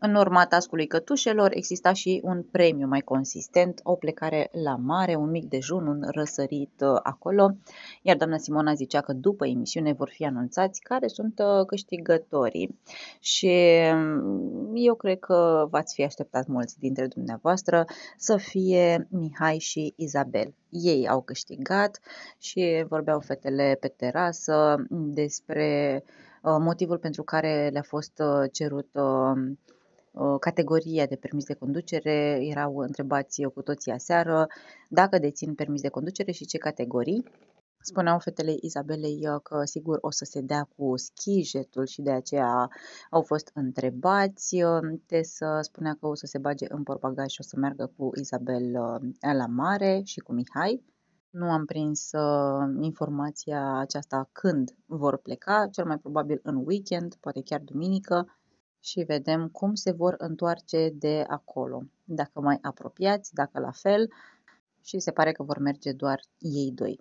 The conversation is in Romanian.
În urma tascului cătușelor exista și un premiu mai consistent, o plecare la mare, un mic dejun, un răsărit uh, acolo, iar doamna Simona zicea că după emisiune vor fi anunțați care sunt uh, câștigătorii. Și mm, eu cred că v-ați fi așteptat mulți dintre dumneavoastră să fie Mihai și Izabel. Ei au câștigat și vorbeau fetele pe terasă despre uh, motivul pentru care le-a fost cerut Ă, categoria de permis de conducere, erau întrebați eu cu toții aseară dacă dețin permis de conducere și ce categorii. Spuneau fetele Izabelei ă, că sigur o să se dea cu schijetul și de aceea au fost întrebați. Ă, să spunea că o să se bage în portbagaj și o să meargă cu Izabel la mare și cu Mihai. Nu am prins informația aceasta când vor pleca, cel mai probabil în weekend, poate chiar duminică și vedem cum se vor întoarce de acolo, dacă mai apropiați, dacă la fel și se pare că vor merge doar ei doi.